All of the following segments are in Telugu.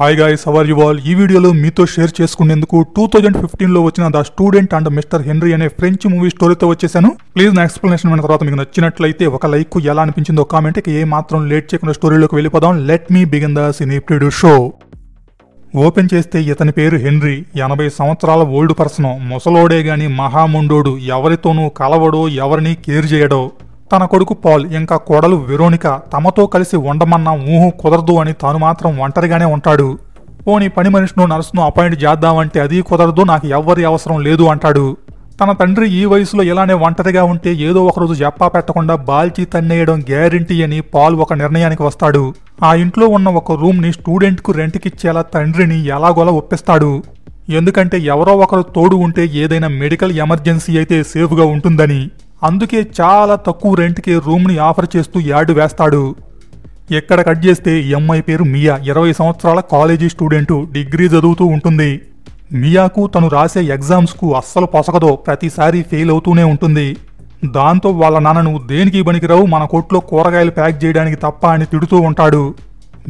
హాయ్ గాయ్ సవర్ యువాల్ ఈ వీడియోలో మీతో షేర్ చేసుకునేందుకు టూ థౌజండ్ ఫిఫ్టీన్లో వచ్చిన the student and mister Henry అనే ఫ్రెంచ్ మూవీ స్టోరీతో వచ్చేసాను ప్లీజ్ నా ఎక్స్ప్లెనేషన్ విన్న తర్వాత మీకు నచ్చినట్లయితే ఒక లైక్ ఎలా అనిపించిందో కామెంట్ ఏ మాత్రం లేట్ చేయకుండా స్టోరీలోకి వెళ్ళిపోదాం let me begin the cine preview show open చేస్తే ఇతని పేరు హెన్రీ ఎనభై సంవత్సరాల ఓల్డ్ పర్సన్ ముసలోడే గాని మహాముండోడు ఎవరితోనూ కలవడో ఎవరిని కేర్ చేయడో తన కొడుకు పాల్ ఇంకా కోడలు వెరోనిక తమతో కలిసి ఉండమన్న ఊహు కుదరదు అని తాను మాత్రం ఒంటరిగానే ఉంటాడు పోని పని మనిషిను నర్సును అపాయింట్ చేద్దామంటే అది కుదరదు నాకు ఎవ్వరి అవసరం లేదు అంటాడు తన తండ్రి ఈ వయసులో ఇలానే ఒంటరిగా ఉంటే ఏదో ఒకరోజు జప్పా పెట్టకుండా బాల్చి తన్నేయడం గ్యారంటీ అని పాల్ ఒక నిర్ణయానికి వస్తాడు ఆ ఇంట్లో ఉన్న ఒక రూమ్ని స్టూడెంట్కు రెంట్కిచ్చేలా తండ్రిని ఎలాగోలా ఒప్పిస్తాడు ఎందుకంటే ఎవరో ఒకరు తోడు ఉంటే ఏదైనా మెడికల్ ఎమర్జెన్సీ అయితే సేఫ్గా ఉంటుందని అందుకే చాలా తక్కువ రెంట్కి రూమ్ని ఆఫర్ చేస్తూ యాడ్ వేస్తాడు ఎక్కడ కట్ చేస్తే ఈ అమ్మాయి పేరు మియా ఇరవై సంవత్సరాల కాలేజీ స్టూడెంటు డిగ్రీ చదువుతూ ఉంటుంది మియాకు తను రాసే ఎగ్జామ్స్కు అస్సలు పొసకదో ప్రతిసారి ఫెయిల్ అవుతూనే ఉంటుంది దాంతో వాళ్ళ నాన్న నువ్వు దేనికి పనికిరావు మన కొట్లో కూరగాయలు ప్యాక్ చేయడానికి తప్ప అని తిడుతూ ఉంటాడు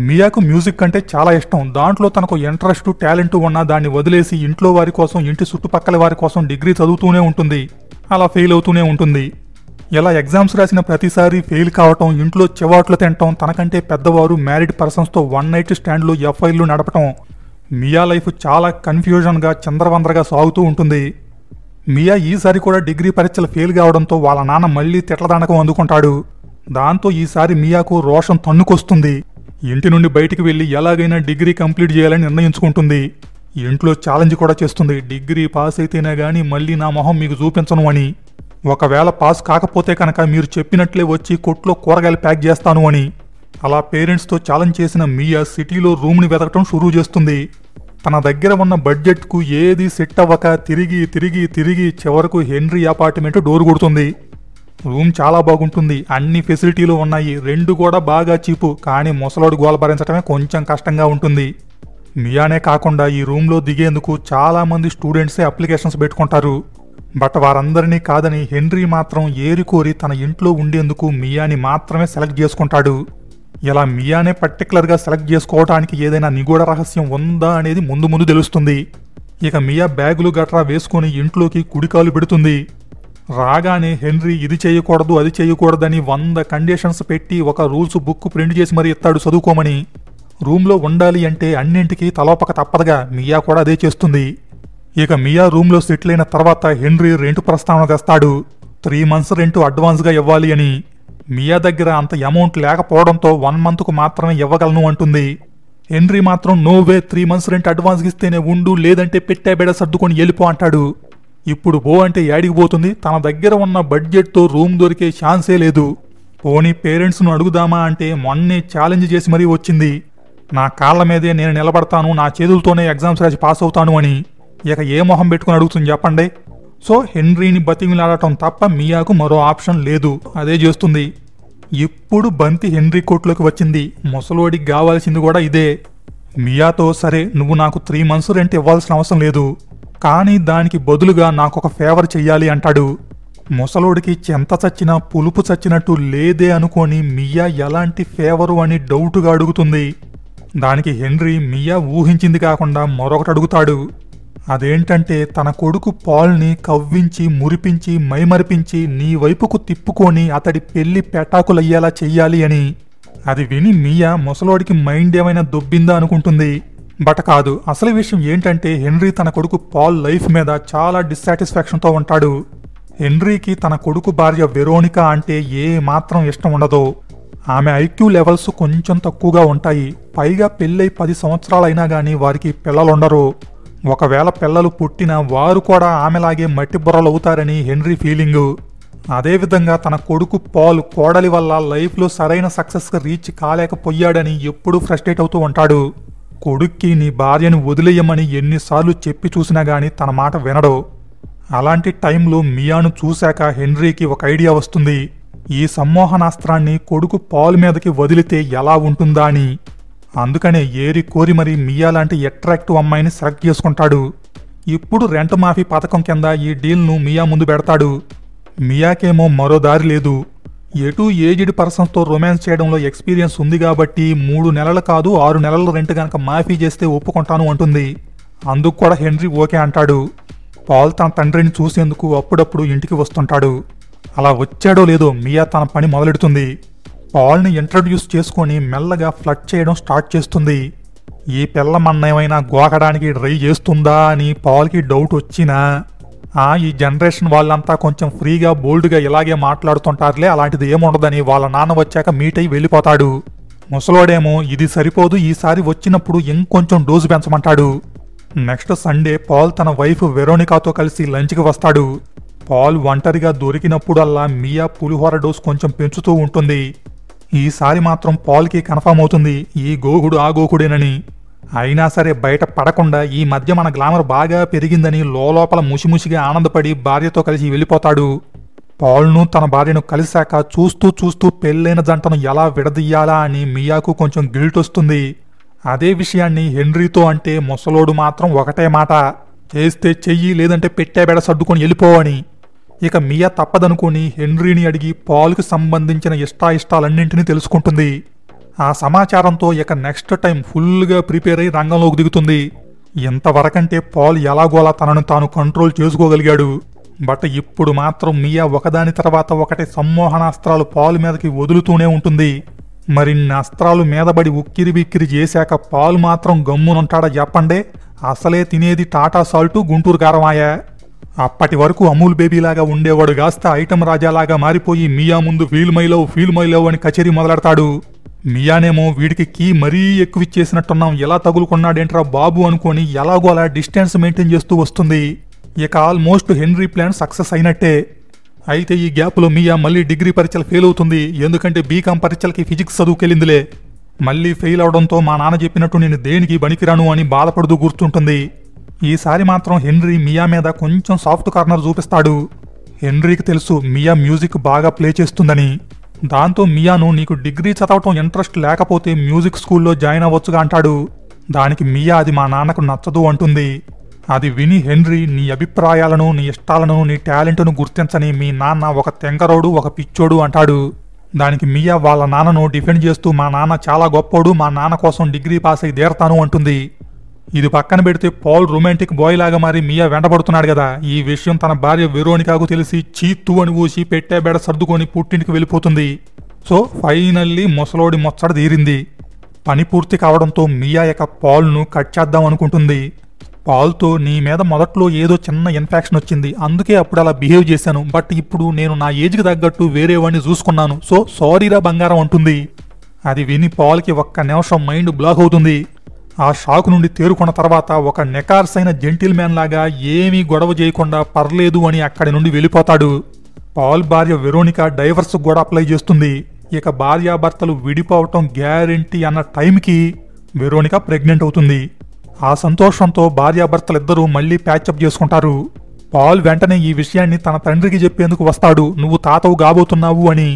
మియాకు మ్యూజిక్ అంటే చాలా ఇష్టం దాంట్లో తనకు ఇంట్రెస్ట్ టాలెంట్ ఉన్నా దాన్ని వదిలేసి ఇంట్లో వారి కోసం ఇంటి చుట్టుపక్కల వారి కోసం డిగ్రీ చదువుతూనే ఉంటుంది అలా ఫెయిల్ అవుతూనే ఉంటుంది ఇలా ఎగ్జామ్స్ రాసిన ప్రతిసారి ఫెయిల్ కావటం ఇంట్లో చెవాట్లు తినటం తనకంటే పెద్దవారు మ్యారీడ్ పర్సన్స్తో వన్ నైట్ స్టాండ్లు ఎఫ్ఐలు నడపటం మియా లైఫ్ చాలా కన్ఫ్యూజన్గా చంద్రవందరగా సాగుతూ ఉంటుంది మియా ఈసారి కూడా డిగ్రీ పరీక్షలు ఫెయిల్ కావడంతో వాళ్ళ నాన్న మళ్లీ తిట్లదండకం అందుకుంటాడు దాంతో ఈసారి మియాకు రోషం తన్నుకొస్తుంది ఇంటి నుండి బయటికి వెళ్ళి ఎలాగైనా డిగ్రీ కంప్లీట్ చేయాలని నిర్ణయించుకుంటుంది ఇంట్లో ఛాలెంజ్ కూడా చేస్తుంది డిగ్రీ పాస్ అయితేనే కానీ మళ్ళీ నా మొహం మీకు చూపించను అని ఒకవేళ పాస్ కాకపోతే కనుక మీరు చెప్పినట్లే వచ్చి కొట్లో కూరగాయలు ప్యాక్ చేస్తాను అని అలా పేరెంట్స్తో ఛాలెంజ్ చేసిన మియా సిటీలో రూమ్ని వెతకటం షురూ చేస్తుంది తన దగ్గర ఉన్న బడ్జెట్కు ఏది సెట్ అవ్వక తిరిగి తిరిగి తిరిగి చివరకు హెన్రీ అపార్ట్మెంట్ డోర్ కొడుతుంది రూమ్ చాలా బాగుంటుంది అన్ని ఫెసిలిటీలు ఉన్నాయి రెండు కూడా బాగా చీపు కానీ ముసలోడు గోల భరించడమే కొంచెం కష్టంగా ఉంటుంది మియానే కాకుండా ఈ రూమ్లో దిగేందుకు చాలామంది స్టూడెంట్సే అప్లికేషన్స్ పెట్టుకుంటారు బట్ వారందరినీ కాదని హెన్రీ మాత్రం ఏరికోరి తన ఇంట్లో ఉండేందుకు మియాని మాత్రమే సెలెక్ట్ చేసుకుంటాడు ఇలా మియానే పర్టికులర్గా సెలెక్ట్ చేసుకోవడానికి ఏదైనా నిగూఢ రహస్యం ఉందా అనేది ముందు ముందు తెలుస్తుంది ఇక మియా బ్యాగులు గట్రా వేసుకుని ఇంట్లోకి కుడికాలు పెడుతుంది రాగానే హెన్రీ ఇది చేయకూడదు అది చేయకూడదని వంద కండిషన్స్ పెట్టి ఒక రూల్స్ బుక్ ప్రింట్ చేసి మరి ఇస్తాడు చదువుకోమని రూమ్లో ఉండాలి అంటే అన్నింటికి తలోపక తప్పదుగా మియా కూడా అదే చేస్తుంది ఇక మియా రూమ్లో సెటిల్ అయిన తర్వాత హెన్రీ రెంట్ ప్రస్తావన తెస్తాడు త్రీ మంత్స్ రెంట్ అడ్వాన్స్గా ఇవ్వాలి అని మియా దగ్గర అంత అమౌంట్ లేకపోవడంతో వన్ మంత్కు మాత్రమే ఇవ్వగలను అంటుంది హెన్రీ మాత్రం no way three months rent advance ఇస్తేనే ఉండు లేదంటే పెట్టే బెడ సర్దుకొని వెళ్ళిపో అంటాడు ఇప్పుడు పో అంటే యాడికి పోతుంది తన దగ్గర ఉన్న బడ్జెట్తో రూమ్ దొరికే ఛాన్సే లేదు పోనీ పేరెంట్స్ను అడుగుదామా అంటే మొన్నే ఛాలెంజ్ చేసి మరీ వచ్చింది నా కాళ్ళ మీదే నేను నిలబడతాను నా చేతులతోనే ఎగ్జామ్స్ రాసి పాస్ అవుతాను అని ఇక ఏ మొహం పెట్టుకుని అడుగుతుంది చెప్పండి సో హెన్రీని బతిమిలాడటం తప్ప మియాకు మరో ఆప్షన్ లేదు అదే చేస్తుంది ఇప్పుడు బంతి హెన్రీ కోర్టులోకి వచ్చింది ముసలోడికి కావాల్సింది కూడా ఇదే మియాతో సరే నువ్వు నాకు త్రీ మంత్స్ రెంట్ ఇవ్వాల్సిన అవసరం లేదు కానీ దానికి బదులుగా నాకు ఒక ఫేవర్ చెయ్యాలి అంటాడు ముసలోడికి చెంత చచ్చినా పులుపు చచ్చినట్టు లేదే అనుకొని మియా ఎలాంటి ఫేవరు అని డౌట్గా అడుగుతుంది దానికి హెన్రీ మియా ఊహించింది కాకుండా మరొకటి అడుగుతాడు అదేంటంటే తన కొడుకు పాల్ని కవ్వించి మురిపించి మైమరిపించి నీ వైపుకు తిప్పుకొని అతడి పెళ్లి పెటాకులయ్యేలా చెయ్యాలి అని అది విని మియా ముసలోడికి మైండ్ ఏమైనా దొబ్బిందా అనుకుంటుంది బట్ కాదు అసలు విషయం ఏంటంటే హెన్రీ తన కొడుకు పాల్ లైఫ్ మీద చాలా డిస్సాటిస్ఫాక్షన్తో ఉంటాడు హెన్రీకి తన కొడుకు భార్య వెరోనికా అంటే ఏ మాత్రం ఇష్టం ఉండదు ఆమె ఐక్యూ లెవెల్స్ కొంచెం తక్కువగా ఉంటాయి పైగా పెళ్ళై పది సంవత్సరాలైనా కానీ వారికి పిల్లలుండరు ఒకవేళ పిల్లలు పుట్టినా వారు కూడా ఆమెలాగే మట్టి బుర్రలవుతారని హెన్రీ ఫీలింగు అదేవిధంగా తన కొడుకు పాల్ కోడలి వల్ల లైఫ్లో సరైన సక్సెస్కి రీచ్ కాలేకపోయాడని ఎప్పుడూ ఫ్రస్ట్రేట్ అవుతూ ఉంటాడు కొడుక్కి నీ భార్యను వదిలేయమని ఎన్నిసార్లు చెప్పి చూసినా కానీ తన మాట వినడు అలాంటి టైంలో మియాను చూశాక హెన్రీకి ఒక ఐడియా వస్తుంది ఈ సమ్మోహనాస్త్రాన్ని కొడుకు పాలు మీదకి వదిలితే ఎలా ఉంటుందా అని అందుకనే ఏరి కోరి మరీ మియా లాంటి అట్రాక్టివ్ అమ్మాయిని సెలెక్ట్ చేసుకుంటాడు ఇప్పుడు రెంట్ మాఫీ పథకం కింద ఈ డీల్ను మియా ముందు పెడతాడు మియాకేమో మరో దారి లేదు ఎటు ఏజ్డ్ పర్సన్స్తో రొమాన్స్ చేయడంలో ఎక్స్పీరియన్స్ ఉంది కాబట్టి మూడు నెలలు కాదు ఆరు నెలల రెంట్ గనక మాఫీ చేస్తే ఒప్పుకుంటాను అంటుంది అందుకు కూడా హెన్రీ ఓకే అంటాడు పాల్ తన తండ్రిని చూసేందుకు అప్పుడప్పుడు ఇంటికి వస్తుంటాడు అలా వచ్చాడో లేదో మియా తన పని మొదలెడుతుంది పాల్ని ఇంట్రడ్యూస్ చేసుకొని మెల్లగా ఫ్లట్ చేయడం స్టార్ట్ చేస్తుంది ఈ పిల్ల మన్నేమైనా గోకడానికి ట్రై చేస్తుందా అని పాల్కి డౌట్ వచ్చినా ఆ ఈ జనరేషన్ వాళ్ళంతా కొంచెం ఫ్రీగా బోల్డ్గా ఇలాగే మాట్లాడుతుంటారులే అలాంటిది ఏముండదని వాళ్ళ నాన్న వచ్చాక మీట్ అయి వెళ్ళిపోతాడు ముసలోడేమో ఇది సరిపోదు ఈసారి వచ్చినప్పుడు ఇంకొంచెం డోసు పెంచమంటాడు నెక్స్ట్ సండే పాల్ తన వైఫ్ వెరోనికాతో కలిసి లంచ్కి వస్తాడు పాల్ ఒంటరిగా దొరికినప్పుడల్లా మియా పులిహోర డోస్ కొంచెం పెంచుతూ ఉంటుంది ఈసారి మాత్రం పాల్కి కన్ఫామ్ అవుతుంది ఈ గోగుడు ఆ గోకుడేనని అయినా సరే బయట పడకుండా ఈ మధ్య మన గ్లామర్ బాగా పెరిగిందని లోపల ముసిముసిగా ఆనందపడి భార్యతో కలిసి వెళ్ళిపోతాడు పాల్ను తన భార్యను కలిశాక చూస్తూ చూస్తూ పెళ్ళైన జంటను ఎలా విడదీయాలా అని మియాకు కొంచెం గిల్ట్ వస్తుంది అదే విషయాన్ని హెన్రీతో అంటే ముసలోడు మాత్రం ఒకటే మాట చేస్తే చెయ్యి లేదంటే పెట్టే బెడ సర్దుకొని వెళ్ళిపోవని ఇక మియా తప్పదనుకొని హెన్రీని అడిగి పాల్కు సంబంధించిన ఇష్టాయిష్టాలన్నింటినీ తెలుసుకుంటుంది ఆ సమాచారంతో ఇక నెక్స్ట్ టైం ఫుల్గా ప్రిపేర్ అయి రంగంలోకి దిగుతుంది ఇంతవరకంటే పాల్ ఎలాగోలా తనను తాను కంట్రోల్ చేసుకోగలిగాడు బట్ ఇప్పుడు మాత్రం మియా ఒకదాని తర్వాత ఒకటి సమ్మోహనాస్త్రాలు పాల్ మీదకి వదులుతూనే ఉంటుంది మరిన్ని అస్త్రాలు మీదబడి ఉక్కిరి బిక్కిరి చేశాక పాలు మాత్రం గమ్మునుంటాడా చెప్పండే అసలే తినేది టాటా సాల్టు గుంటూరు గారమాయా అప్పటి వరకు అమూల్ బేబీలాగా ఉండేవాడు కాస్త ఐటమ్ రాజాలాగా మారిపోయి మియా ముందు ఫీల్ మైలో ఫీల్ మైలో అని కచేరీ మొదలెడతాడు మియానేమో వీడికి కీ మరీ ఎక్కువ ఇచ్చేసినట్టున్నాం ఎలా తగులుకున్నాడేంట్రా బాబు అనుకొని ఎలాగో అలా డిస్టెన్స్ మెయింటైన్ చేస్తూ వస్తుంది ఇక ఆల్మోస్ట్ హెన్రీ ప్లాన్ సక్సెస్ అయినట్టే అయితే ఈ గ్యాప్లో మియా మళ్ళీ డిగ్రీ పరీక్షలు ఫెయిల్ అవుతుంది ఎందుకంటే బీకామ్ పరీక్షలకి ఫిజిక్స్ చదువుకెళ్ళిందిలే మళ్ళీ ఫెయిల్ అవడంతో మా నాన్న చెప్పినట్టు నేను దేనికి బణికిరాను అని బాధపడుతూ గుర్తుంటుంది ఈసారి మాత్రం హెన్రీ మియా మీద కొంచెం సాఫ్ట్ కార్నర్ చూపిస్తాడు హెన్రీకి తెలుసు మియా మ్యూజిక్ బాగా ప్లే చేస్తుందని దాంతో మియాను నీకు డిగ్రీ చదవటం ఇంట్రెస్ట్ లేకపోతే మ్యూజిక్ స్కూల్లో జాయిన్ అవ్వచ్చుగా అంటాడు దానికి మియా అది మా నాన్నకు నచ్చదు అంటుంది అది విని హెన్రీ నీ అభిప్రాయాలను నీ ఇష్టాలను నీ టాలెంట్ను గుర్తించని మీ నాన్న ఒక తెంగరోడు ఒక పిచ్చోడు అంటాడు దానికి మియా వాళ్ళ నాన్నను డిఫెండ్ చేస్తూ మా నాన్న చాలా గొప్పోడు మా నాన్న కోసం డిగ్రీ పాస్ అయి తీరతాను అంటుంది ఇది పక్కన పెడితే పాల్ రొమాంటిక్ బాయ్ లాగా మరి మియా వెంటబడుతున్నాడు కదా ఈ విషయం తన భార్య విరోనికాకు తెలిసి చీత్తు అని ఊసి పెట్టే బెడ సర్దుకొని పుట్టింటికి వెళ్ళిపోతుంది సో ఫైనల్లీ ముసలోడి ముచ్చట తీరింది పని పూర్తి కావడంతో మియా యొక్క పాల్ను కట్ చేద్దాం అనుకుంటుంది పాల్తో నీ మీద మొదట్లో ఏదో చిన్న ఇన్ఫెక్షన్ వచ్చింది అందుకే అప్పుడు అలా బిహేవ్ చేశాను బట్ ఇప్పుడు నేను నా ఏజ్కి తగ్గట్టు వేరే వాడిని చూసుకున్నాను సో సారీరా బంగారం అంటుంది అది విని పాల్కి ఒక్క నిమిషం మైండ్ బ్లాక్ అవుతుంది ఆ షాక్ నుండి తేరుకున్న తర్వాత ఒక నెకార్స్ అయిన జెంటిల్ మ్యాన్ లాగా ఏమీ గొడవ చేయకుండా పర్లేదు అని అక్కడి నుండి వెళ్ళిపోతాడు పాల్ భార్య వెరోనిక డైవర్స్ కూడా అప్లై చేస్తుంది ఇక భార్యాభర్తలు విడిపోవటం గ్యారంటీ అన్న టైంకి వెరోనిక ప్రెగ్నెంట్ అవుతుంది ఆ సంతోషంతో భార్యాభర్తలిద్దరూ మళ్లీ ప్యాచప్ చేసుకుంటారు పాల్ వెంటనే ఈ విషయాన్ని తన తండ్రికి చెప్పేందుకు వస్తాడు నువ్వు తాతవు కాబోతున్నావు అని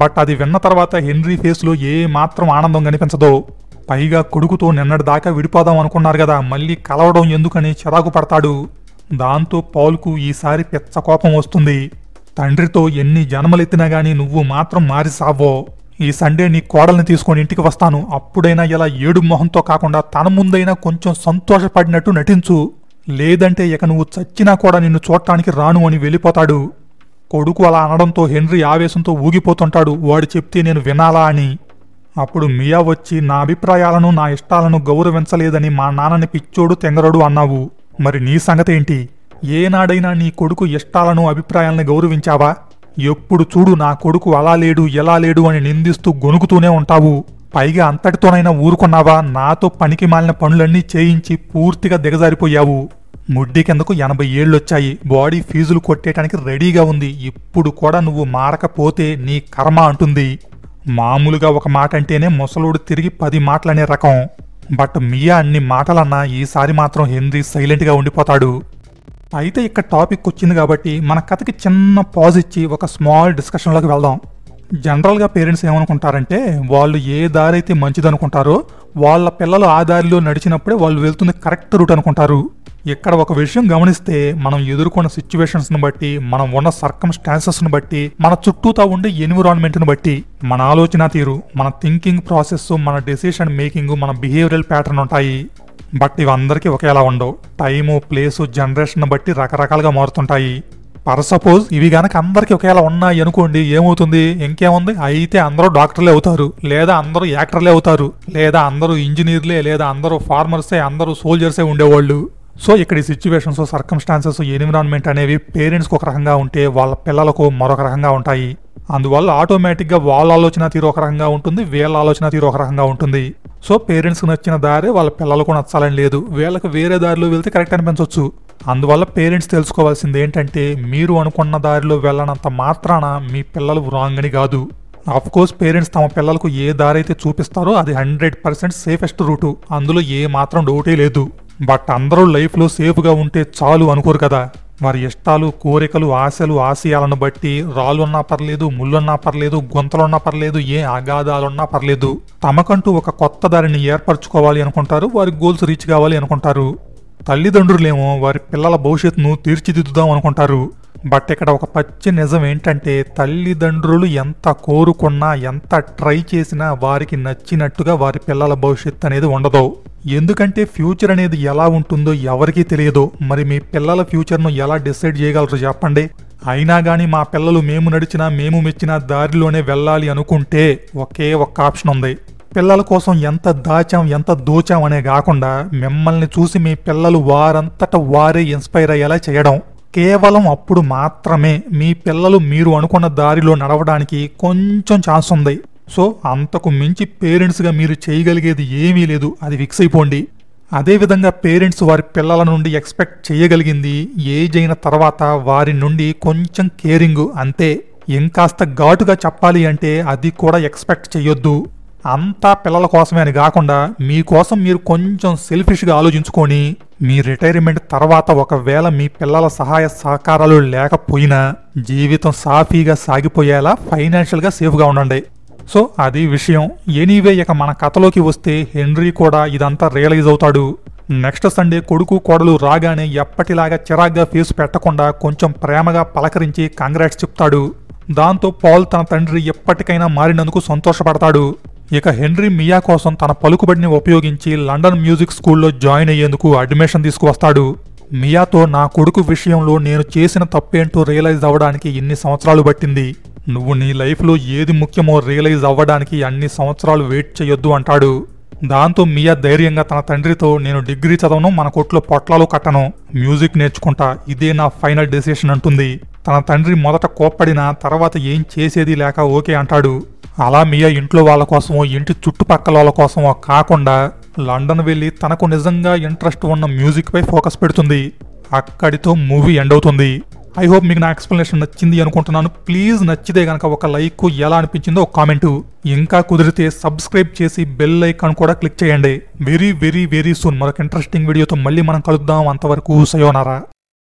బట్ అది విన్న తర్వాత హెన్రీ ఫేస్లో ఏ మాత్రం ఆనందం కనిపించదో పైగా కొడుకుతో నిన్నటి దాకా విడిపోదాం అనుకున్నారు కదా మళ్ళీ కలవడం ఎందుకని చిరాకు పడతాడు దాంతో పాల్కు ఈసారి పెచ్చ కోపం వస్తుంది తండ్రితో ఎన్ని జన్మలెత్తినా గాని నువ్వు మాత్రం మారిసావో ఈ సండే నీ కోడల్ని తీసుకొని ఇంటికి వస్తాను అప్పుడైనా ఇలా ఏడు మొహంతో కాకుండా తన ముందైనా కొంచెం సంతోషపడినట్టు నటించు లేదంటే ఇక నువ్వు చచ్చినా కూడా నిన్ను చూడటానికి రాను అని వెళ్ళిపోతాడు కొడుకు అలా అనడంతో హెన్రీ ఆవేశంతో ఊగిపోతుంటాడు వాడు చెప్తే నేను వినాలా అని అప్పుడు మియా వచ్చి నా అభిప్రాయాలను నా ఇష్టాలను గౌరవించలేదని మా నాన్నని పిచ్చోడు తెంగరడు అన్నావు మరి నీ సంగతేంటి ఏనాడైనా నీ కొడుకు ఇష్టాలను అభిప్రాయాలను గౌరవించావా ఎప్పుడు చూడు నా కొడుకు అలా లేడు ఎలా లేడు అని నిందిస్తూ గొనుకుతూనే ఉంటావు పైగా అంతటితోనైనా ఊరుకున్నావా నాతో పనికి మాలిన పనులన్నీ చేయించి పూర్తిగా దిగజారిపోయావు ముడ్డి కిందకు ఎనభై ఏళ్ళొచ్చాయి బాడీ ఫీజులు కొట్టేయటానికి రెడీగా ఉంది ఇప్పుడు కూడా నువ్వు మారకపోతే నీ కర్మ అంటుంది మామూలుగా ఒక మాట అంటేనే ముసలోడు తిరిగి పది మాటలనే రకం బట్ మియా అన్ని మాటలన్నా ఈసారి మాత్రం హెన్రీ సైలెంట్గా ఉండిపోతాడు అయితే ఇక్కడ టాపిక్ వచ్చింది కాబట్టి మన కథకి చిన్న పాజ్ ఇచ్చి ఒక స్మాల్ డిస్కషన్లోకి వెళ్దాం జనరల్గా పేరెంట్స్ ఏమనుకుంటారంటే వాళ్ళు ఏ దారి అయితే మంచిదనుకుంటారో వాళ్ళ పిల్లలు ఆ దారిలో నడిచినప్పుడే వాళ్ళు వెళ్తున్న కరెక్ట్ రూట్ అనుకుంటారు ఇక్కడ ఒక విషయం గమనిస్తే మనం ఎదుర్కొన్న సిచ్యువేషన్స్ని బట్టి మనం ఉన్న సర్కమ్స్టాన్సెస్ని బట్టి మన చుట్టూతా ఉండే ఎన్విరాన్మెంట్ని బట్టి మన ఆలోచన తీరు మన థింకింగ్ ప్రాసెస్ మన డెసిషన్ మేకింగ్ మన బిహేవియల్ ప్యాటర్న్ ఉంటాయి బట్ ఇవందరికీ ఒకేలా ఉండవు టైము ప్లేసు జనరేషన్ బట్టి రకరకాలుగా మారుతుంటాయి పర్ సపోజ్ ఇవి గనక అందరికీ ఒకేలా ఉన్నాయి అనుకోండి ఏమవుతుంది ఇంకేముంది అయితే అందరూ డాక్టర్లే అవుతారు లేదా అందరూ యాక్టర్లే అవుతారు లేదా అందరూ ఇంజనీర్లే లేదా అందరూ ఫార్మర్సే అందరూ సోల్జర్సే ఉండేవాళ్ళు సో ఇక్కడ ఈ సిచ్యువేషన్స్ సర్కమ్స్టాన్సెస్ ఎన్విరాన్మెంట్ అనేవి పేరెంట్స్కి ఒక రకంగా ఉంటే వాళ్ళ పిల్లలకు మరొక రకంగా ఉంటాయి అందువల్ల ఆటోమేటిక్గా వాళ్ళ ఆలోచన తీరు ఒక రకంగా ఉంటుంది వీళ్ళ ఆలోచన తీరు ఒక రకంగా ఉంటుంది సో పేరెంట్స్కి నచ్చిన దారి వాళ్ళ పిల్లలకు నచ్చాలని లేదు వీళ్ళకి వేరే దారిలో వెళ్తే కరెక్ట్ అనిపించవచ్చు అందువల్ల పేరెంట్స్ తెలుసుకోవాల్సింది ఏంటంటే మీరు అనుకున్న దారిలో వెళ్ళనంత మాత్రాన మీ పిల్లలు రాంగ్ అని కాదు ఆఫ్ కోర్స్ పేరెంట్స్ తమ పిల్లలకు ఏ దారి అయితే చూపిస్తారో అది హండ్రెడ్ పర్సెంట్ సేఫెస్ట్ రూటు అందులో ఏ మాత్రం డౌటే లేదు బట్ అందరూ లైఫ్లో సేఫ్గా ఉంటే చాలు అనుకోరు కదా వారి ఇష్టాలు కోరికలు ఆశలు ఆశయాలను బట్టి రాళ్ళున్నా పర్లేదు ముళ్ళున్నా పర్లేదు గుంతలున్నా పర్లేదు ఏ అగాధాలున్నా పర్లేదు తమకంటూ ఒక కొత్త దారిని ఏర్పరచుకోవాలి అనుకుంటారు వారి గోల్స్ రీచ్ కావాలి అనుకుంటారు తల్లిదండ్రులేమో వారి పిల్లల భవిష్యత్తును తీర్చిదిద్దుదాం అనుకుంటారు బట్ ఇక్కడ ఒక పచ్చి నిజం ఏంటంటే తల్లిదండ్రులు ఎంత కోరుకున్నా ఎంత ట్రై చేసినా వారికి నచ్చినట్టుగా వారి పిల్లల భవిష్యత్తు అనేది ఉండదు ఎందుకంటే ఫ్యూచర్ అనేది ఎలా ఉంటుందో ఎవరికీ తెలియదు మరి మీ పిల్లల ఫ్యూచర్ను ఎలా డిసైడ్ చేయగలరు చెప్పండి అయినా కానీ మా పిల్లలు మేము నడిచినా మేము మెచ్చిన దారిలోనే వెళ్ళాలి అనుకుంటే ఒకే ఒక్క ఆప్షన్ ఉంది పిల్లల కోసం ఎంత దాచాం ఎంత దోచాం అనే కాకుండా మిమ్మల్ని చూసి మీ పిల్లలు వారంతట వారే ఇన్స్పైర్ అయ్యేలా చేయడం కేవలం అప్పుడు మాత్రమే మీ పిల్లలు మీరు అనుకున్న దారిలో నడవడానికి కొంచెం ఛాన్స్ ఉంది సో అంతకు మించి పేరెంట్స్గా మీరు చేయగలిగేది ఏమీ లేదు అది ఫిక్స్ అయిపోండి అదేవిధంగా పేరెంట్స్ వారి పిల్లల నుండి ఎక్స్పెక్ట్ చేయగలిగింది ఏజ్ అయిన తర్వాత వారి నుండి కొంచెం కేరింగ్ అంతే ఇంకాస్త ఘాటుగా చెప్పాలి అంటే అది కూడా ఎక్స్పెక్ట్ చేయొద్దు అంతా పిల్లల కోసమే అని కాకుండా మీకోసం మీరు కొంచెం సెల్ఫిష్గా ఆలోచించుకొని మీ రిటైర్మెంట్ తర్వాత ఒకవేళ మీ పిల్లల సహాయ సహకారాలు లేకపోయినా జీవితం సాఫీగా సాగిపోయేలా ఫైనాన్షియల్గా సేఫ్గా ఉండండి సో అది విషయం ఎనీవే ఇక మన కథలోకి వస్తే హెన్రీ కూడా ఇదంతా రియలైజ్ అవుతాడు నెక్స్ట్ సండే కొడుకు కోడలు రాగానే ఎప్పటిలాగా చిరాగ్గా ఫేస్ పెట్టకుండా కొంచెం ప్రేమగా పలకరించి కాంగ్రాట్స్ చెప్తాడు దాంతో పాల్ తన తండ్రి ఎప్పటికైనా మారినందుకు సంతోషపడతాడు ఇక హెన్రీ మియా కోసం తన పలుకుబడిని ఉపయోగించి లండన్ మ్యూజిక్ స్కూల్లో జాయిన్ అయ్యేందుకు అడ్మిషన్ తీసుకువస్తాడు మియాతో నా కొడుకు విషయంలో నేను చేసిన తప్పేంటో రియలైజ్ అవ్వడానికి ఇన్ని సంవత్సరాలు పట్టింది నువ్వు నీ లైఫ్లో ఏది ముఖ్యమో రియలైజ్ అవ్వడానికి అన్ని సంవత్సరాలు వెయిట్ చేయొద్దు అంటాడు దాంతో మియా ధైర్యంగా తన తండ్రితో నేను డిగ్రీ చదవను మన కొట్లో పొట్లాలు కట్టను మ్యూజిక్ నేర్చుకుంటా ఇదే నా ఫైనల్ డెసిషన్ అంటుంది తన తండ్రి మొదట కోప్పడినా తర్వాత ఏం చేసేది లేక ఓకే అంటాడు అలా మియా ఇంట్లో వాళ్ళ కోసమో ఇంటి చుట్టుపక్కల వాళ్ళ కోసమో కాకుండా లండన్ వెళ్ళి తనకు నిజంగా ఇంట్రెస్ట్ ఉన్న మ్యూజిక్పై ఫోకస్ పెడుతుంది అక్కడితో మూవీ ఎండ్ అవుతుంది ఐ హోప్ మీకు నా ఎక్స్ప్లెనేషన్ నచ్చింది అనుకుంటున్నాను ప్లీజ్ నచ్చితే కనుక ఒక లైక్ ఎలా అనిపించిందో ఒక కామెంటు ఇంకా కుదిరితే సబ్స్క్రైబ్ చేసి బెల్ ఐకాన్ కూడా క్లిక్ చేయండి వెరీ వెరీ వెరీ సూన్ మరొక ఇంట్రెస్టింగ్ వీడియోతో మళ్ళీ మనం కలుద్దాం అంతవరకు సయోనారా